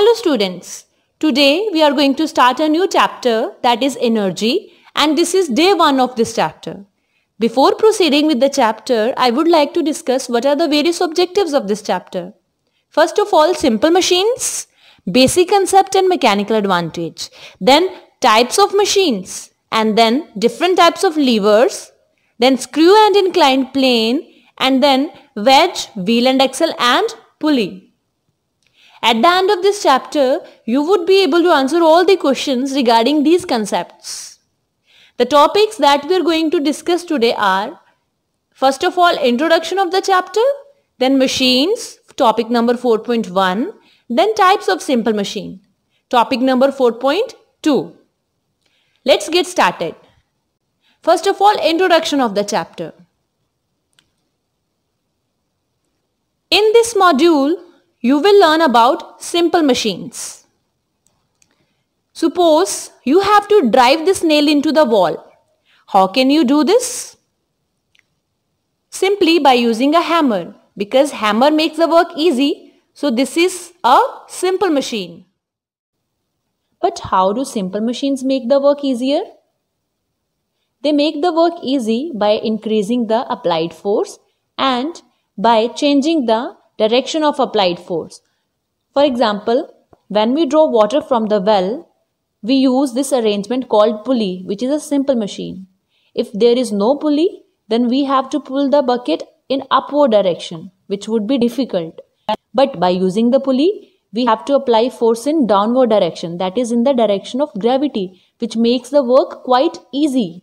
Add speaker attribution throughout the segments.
Speaker 1: Hello students, today we are going to start a new chapter that is energy and this is day 1 of this chapter. Before proceeding with the chapter, I would like to discuss what are the various objectives of this chapter. First of all, simple machines, basic concept and mechanical advantage, then types of machines and then different types of levers, then screw and inclined plane and then wedge, wheel and axle and pulley. At the end of this chapter, you would be able to answer all the questions regarding these concepts. The topics that we are going to discuss today are First of all, introduction of the chapter, then machines, topic number 4.1, then types of simple machine, topic number 4.2. Let's get started. First of all, introduction of the chapter. In this module, you will learn about simple machines. Suppose you have to drive this nail into the wall. How can you do this? Simply by using a hammer because hammer makes the work easy. So this is a simple machine. But how do simple machines make the work easier? They make the work easy by increasing the applied force and by changing the direction of applied force. For example, when we draw water from the well, we use this arrangement called pulley, which is a simple machine. If there is no pulley, then we have to pull the bucket in upward direction, which would be difficult. But by using the pulley, we have to apply force in downward direction, that is in the direction of gravity, which makes the work quite easy.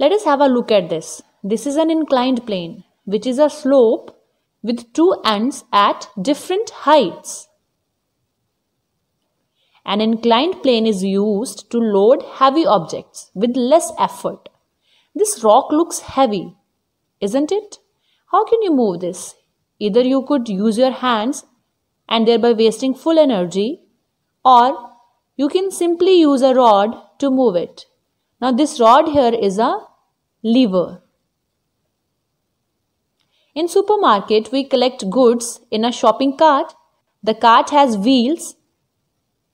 Speaker 1: Let us have a look at this. This is an inclined plane, which is a slope with two ends at different heights. An inclined plane is used to load heavy objects with less effort. This rock looks heavy, isn't it? How can you move this? Either you could use your hands and thereby wasting full energy, or you can simply use a rod to move it. Now, this rod here is a lever. In supermarket, we collect goods in a shopping cart. The cart has wheels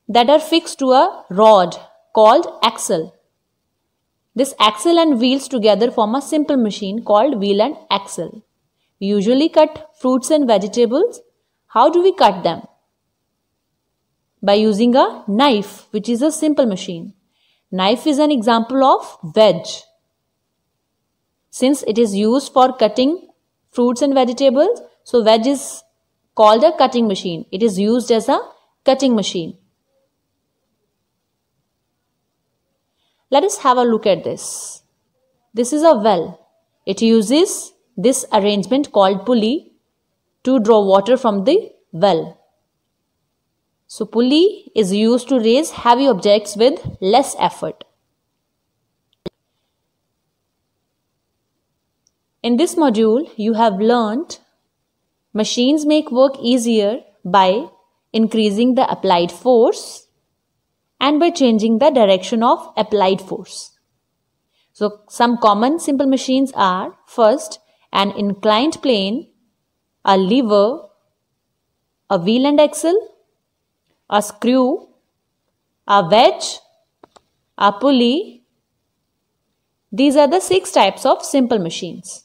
Speaker 1: that are fixed to a rod called axle. This axle and wheels together form a simple machine called wheel and axle. We usually cut fruits and vegetables. How do we cut them? By using a knife, which is a simple machine. Knife is an example of wedge. Since it is used for cutting fruits and vegetables, so wedge is called a cutting machine. It is used as a cutting machine. Let us have a look at this. This is a well. It uses this arrangement called pulley to draw water from the well. So pulley is used to raise heavy objects with less effort. In this module, you have learnt machines make work easier by increasing the applied force and by changing the direction of applied force. So some common simple machines are first an inclined plane, a lever, a wheel and axle, a screw, a wedge, a pulley. These are the six types of simple machines.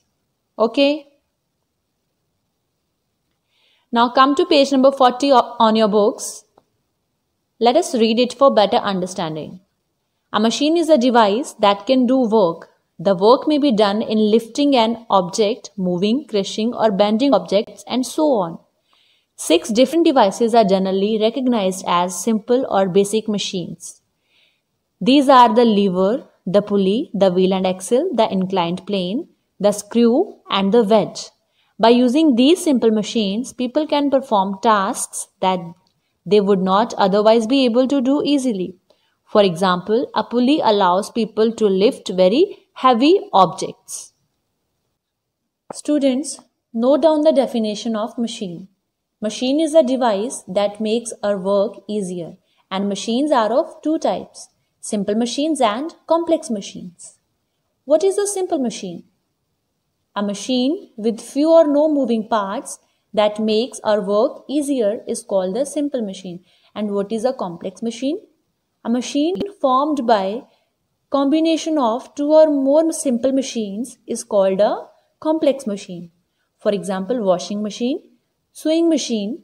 Speaker 1: Okay. Now come to page number 40 on your books. Let us read it for better understanding. A machine is a device that can do work. The work may be done in lifting an object, moving, crushing or bending objects and so on. Six different devices are generally recognized as simple or basic machines. These are the lever, the pulley, the wheel and axle, the inclined plane, the screw and the wedge. By using these simple machines, people can perform tasks that they would not otherwise be able to do easily. For example, a pulley allows people to lift very heavy objects. Students, note down the definition of machine. Machine is a device that makes our work easier and machines are of two types, simple machines and complex machines. What is a simple machine? A machine with few or no moving parts that makes our work easier is called a simple machine. And what is a complex machine? A machine formed by combination of two or more simple machines is called a complex machine. For example, washing machine, sewing machine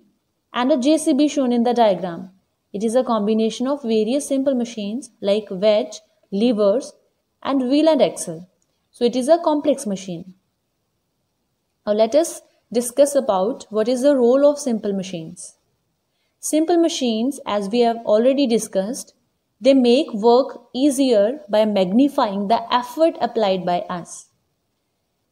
Speaker 1: and a JCB shown in the diagram. It is a combination of various simple machines like wedge, levers and wheel and axle. So it is a complex machine. Now let us discuss about what is the role of simple machines. Simple machines, as we have already discussed, they make work easier by magnifying the effort applied by us.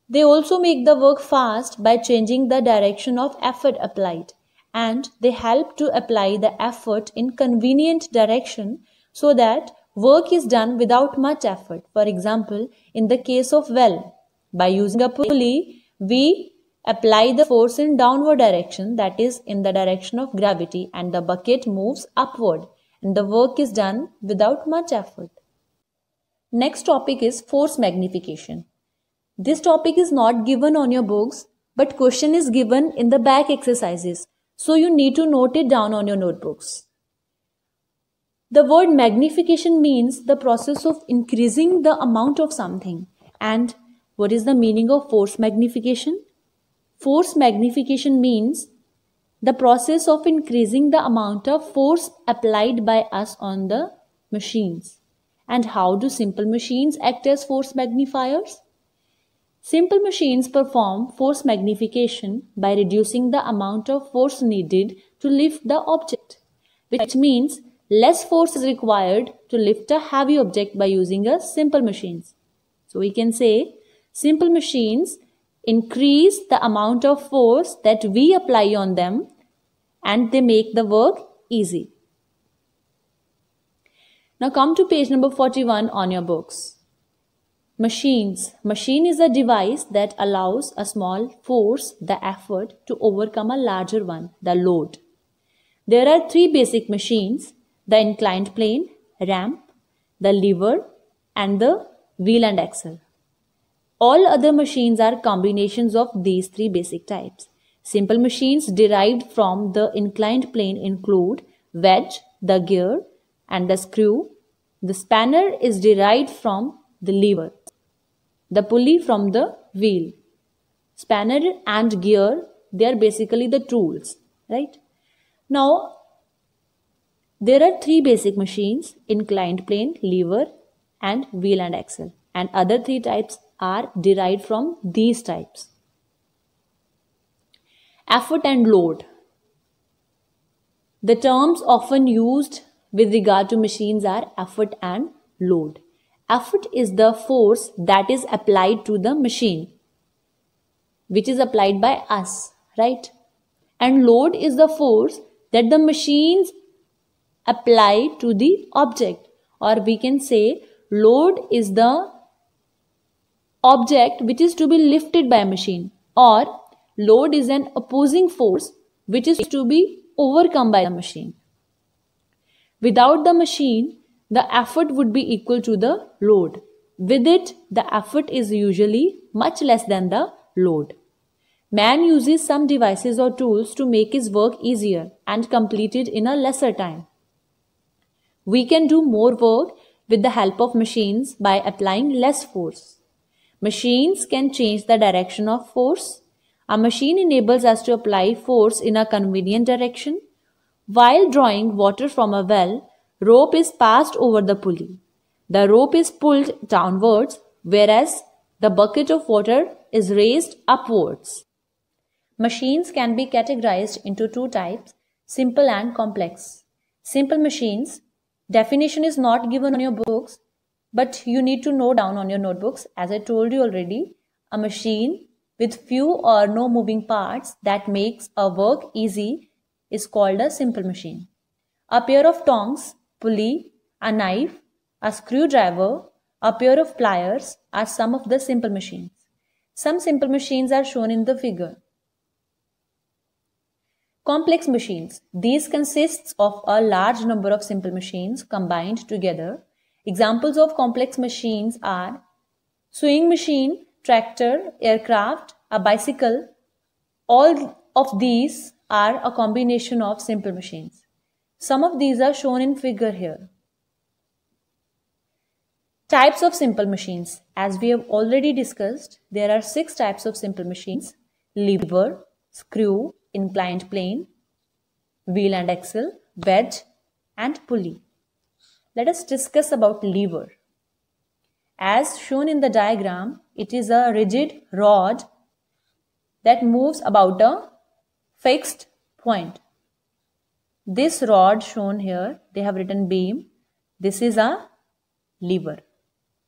Speaker 1: They also make the work fast by changing the direction of effort applied and they help to apply the effort in convenient direction so that work is done without much effort. For example, in the case of well, by using a pulley, we apply the force in downward direction that is in the direction of gravity and the bucket moves upward and the work is done without much effort. Next topic is force magnification. This topic is not given on your books but question is given in the back exercises so you need to note it down on your notebooks. The word magnification means the process of increasing the amount of something and what is the meaning of force magnification? Force magnification means the process of increasing the amount of force applied by us on the machines. And how do simple machines act as force magnifiers? Simple machines perform force magnification by reducing the amount of force needed to lift the object, which means less force is required to lift a heavy object by using a simple machine. So we can say Simple machines increase the amount of force that we apply on them and they make the work easy. Now come to page number 41 on your books. Machines. Machine is a device that allows a small force, the effort, to overcome a larger one, the load. There are three basic machines, the inclined plane, ramp, the lever and the wheel and axle. All other machines are combinations of these three basic types. Simple machines derived from the inclined plane include wedge, the gear, and the screw. The spanner is derived from the lever, the pulley from the wheel. Spanner and gear, they are basically the tools, right? Now, there are three basic machines inclined plane, lever, and wheel and axle. And other three types are derived from these types. Effort and load. The terms often used with regard to machines are effort and load. Effort is the force that is applied to the machine, which is applied by us, right? And load is the force that the machines apply to the object, or we can say load is the object which is to be lifted by a machine or load is an opposing force which is to be overcome by a machine. Without the machine, the effort would be equal to the load. With it, the effort is usually much less than the load. Man uses some devices or tools to make his work easier and complete it in a lesser time. We can do more work with the help of machines by applying less force. Machines can change the direction of force. A machine enables us to apply force in a convenient direction. While drawing water from a well, rope is passed over the pulley. The rope is pulled downwards, whereas the bucket of water is raised upwards. Machines can be categorized into two types, simple and complex. Simple machines, definition is not given on your books, but you need to note down on your notebooks, as I told you already, a machine with few or no moving parts that makes a work easy is called a simple machine. A pair of tongs, pulley, a knife, a screwdriver, a pair of pliers are some of the simple machines. Some simple machines are shown in the figure. Complex machines. These consists of a large number of simple machines combined together Examples of complex machines are sewing machine, tractor, aircraft, a bicycle. All of these are a combination of simple machines. Some of these are shown in figure here. Types of simple machines. As we have already discussed, there are six types of simple machines. Lever, screw, inclined plane, wheel and axle, wedge and pulley let us discuss about lever. As shown in the diagram, it is a rigid rod that moves about a fixed point. This rod shown here, they have written beam. This is a lever.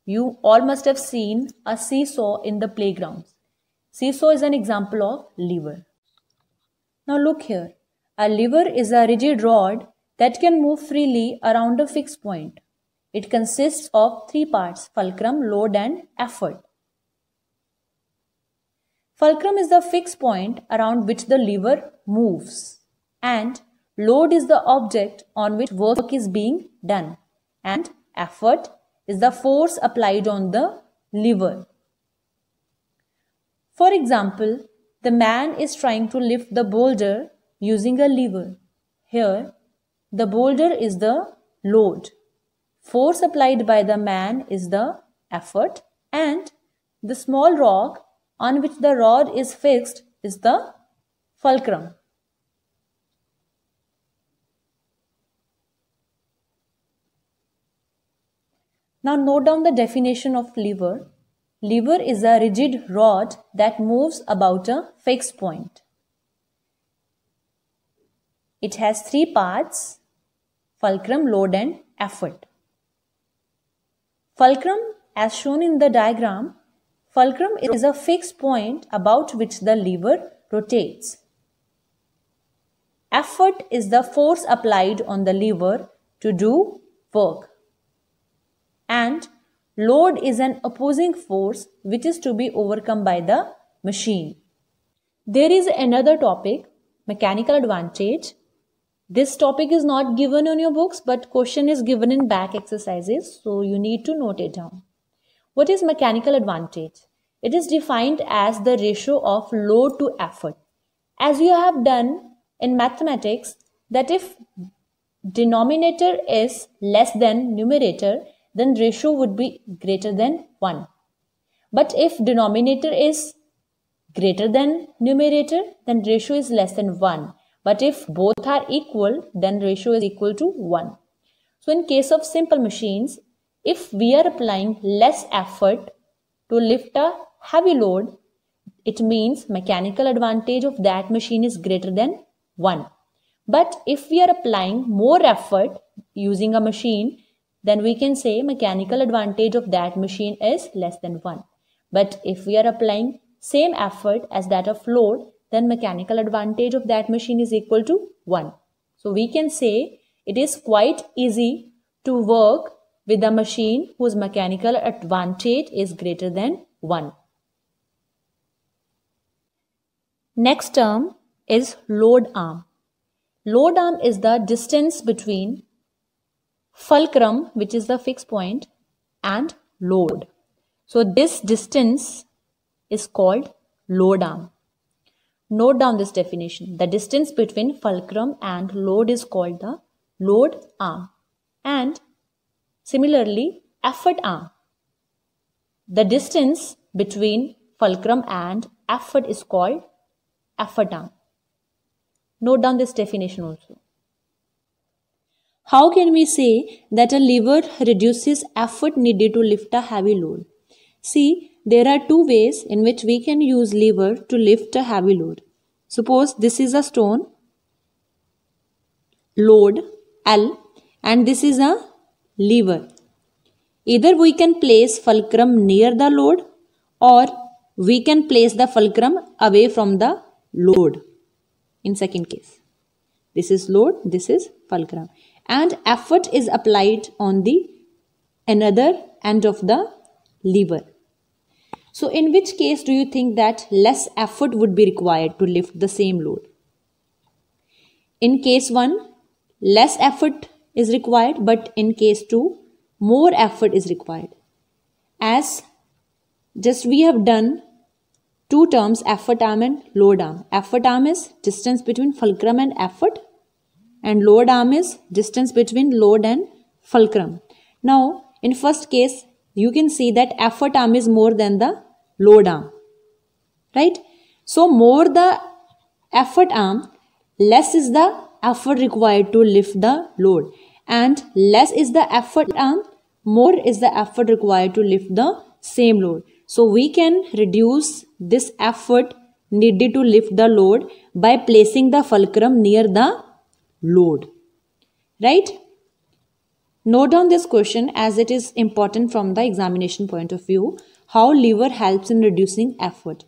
Speaker 1: You all must have seen a seesaw in the playgrounds. Seesaw is an example of lever. Now look here. A lever is a rigid rod that can move freely around a fixed point. It consists of three parts fulcrum, load, and effort. Fulcrum is the fixed point around which the lever moves, and load is the object on which work is being done, and effort is the force applied on the lever. For example, the man is trying to lift the boulder using a lever. Here, the boulder is the load. Force applied by the man is the effort. And the small rock on which the rod is fixed is the fulcrum. Now note down the definition of lever. Lever is a rigid rod that moves about a fixed point. It has three parts fulcrum, load, and effort. Fulcrum, as shown in the diagram, fulcrum is a fixed point about which the lever rotates. Effort is the force applied on the lever to do work. And load is an opposing force which is to be overcome by the machine. There is another topic, mechanical advantage, this topic is not given on your books, but question is given in back exercises, so you need to note it down. What is mechanical advantage? It is defined as the ratio of load to effort. As you have done in mathematics, that if denominator is less than numerator, then ratio would be greater than 1. But if denominator is greater than numerator, then ratio is less than 1 but if both are equal, then ratio is equal to 1. So in case of simple machines, if we are applying less effort to lift a heavy load, it means mechanical advantage of that machine is greater than 1. But if we are applying more effort using a machine, then we can say mechanical advantage of that machine is less than 1. But if we are applying same effort as that of load, then mechanical advantage of that machine is equal to 1. So we can say it is quite easy to work with a machine whose mechanical advantage is greater than 1. Next term is load arm. Load arm is the distance between fulcrum, which is the fixed point, and load. So this distance is called load arm. Note down this definition. The distance between fulcrum and load is called the load arm and similarly effort arm. The distance between fulcrum and effort is called effort arm. Note down this definition also. How can we say that a lever reduces effort needed to lift a heavy load? See, there are two ways in which we can use lever to lift a heavy load. Suppose this is a stone load L and this is a lever. Either we can place fulcrum near the load or we can place the fulcrum away from the load in second case. This is load, this is fulcrum. And effort is applied on the another end of the lever. So in which case do you think that less effort would be required to lift the same load? In case 1, less effort is required, but in case 2, more effort is required. As just we have done two terms effort arm and load arm. Effort arm is distance between fulcrum and effort and load arm is distance between load and fulcrum. Now in first case you can see that effort arm is more than the load arm right so more the effort arm less is the effort required to lift the load and less is the effort arm more is the effort required to lift the same load so we can reduce this effort needed to lift the load by placing the fulcrum near the load right Note down this question as it is important from the examination point of view. How lever helps in reducing effort?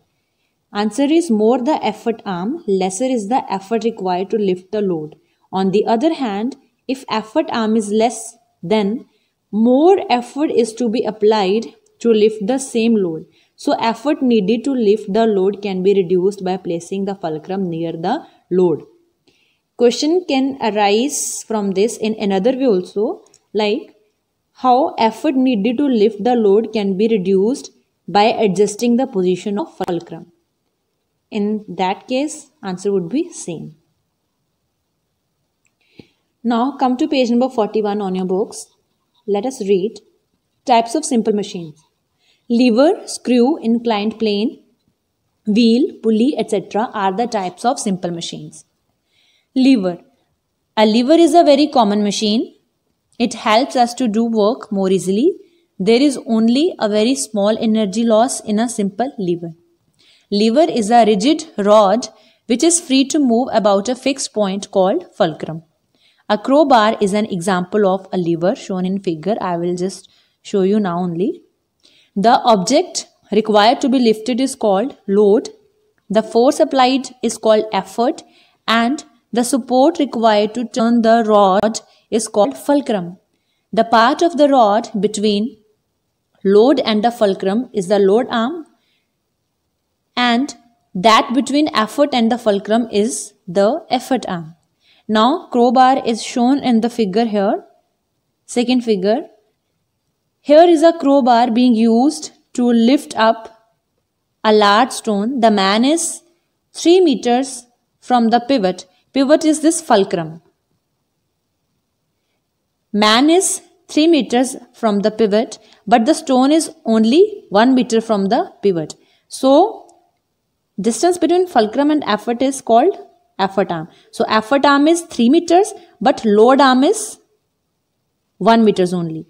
Speaker 1: Answer is more the effort arm, lesser is the effort required to lift the load. On the other hand, if effort arm is less, then more effort is to be applied to lift the same load. So effort needed to lift the load can be reduced by placing the fulcrum near the load. Question can arise from this in another way also like how effort needed to lift the load can be reduced by adjusting the position of fulcrum. In that case, answer would be same. Now come to page number 41 on your books. Let us read types of simple machines. Lever, screw, inclined plane, wheel, pulley, etc. are the types of simple machines. Lever. A lever is a very common machine it helps us to do work more easily. There is only a very small energy loss in a simple lever. Lever is a rigid rod which is free to move about a fixed point called fulcrum. A crowbar is an example of a lever shown in figure. I will just show you now only. The object required to be lifted is called load. The force applied is called effort and the support required to turn the rod is called fulcrum. The part of the rod between load and the fulcrum is the load arm and that between effort and the fulcrum is the effort arm. Now crowbar is shown in the figure here. Second figure. Here is a crowbar being used to lift up a large stone. The man is 3 meters from the pivot. Pivot is this fulcrum. Man is 3 meters from the pivot, but the stone is only 1 meter from the pivot. So, distance between fulcrum and effort is called effort arm. So, effort arm is 3 meters, but load arm is 1 meters only.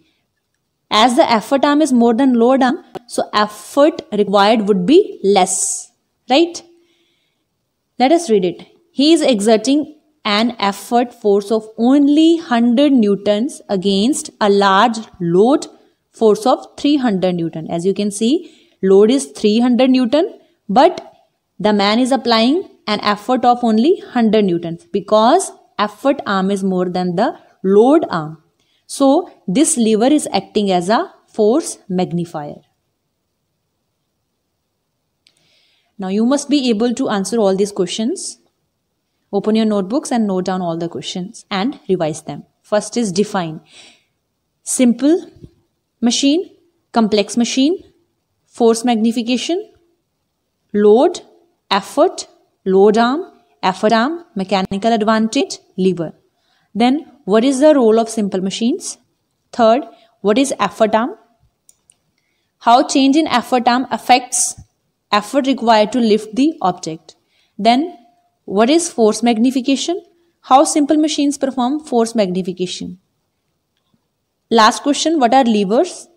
Speaker 1: As the effort arm is more than load arm, so effort required would be less, right? Let us read it. He is exerting an effort force of only 100 newtons against a large load force of 300 newton. As you can see, load is 300 newton, but the man is applying an effort of only 100 newtons because effort arm is more than the load arm. So, this lever is acting as a force magnifier. Now, you must be able to answer all these questions. Open your notebooks and note down all the questions and revise them. First is define. Simple machine, complex machine, force magnification, load, effort, load arm, effort arm, mechanical advantage, lever. Then what is the role of simple machines? Third, what is effort arm? How change in effort arm affects effort required to lift the object. Then what is force magnification? How simple machines perform force magnification? Last question, what are levers?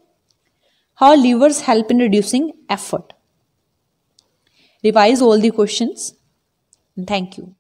Speaker 1: How levers help in reducing effort? Revise all the questions. Thank you.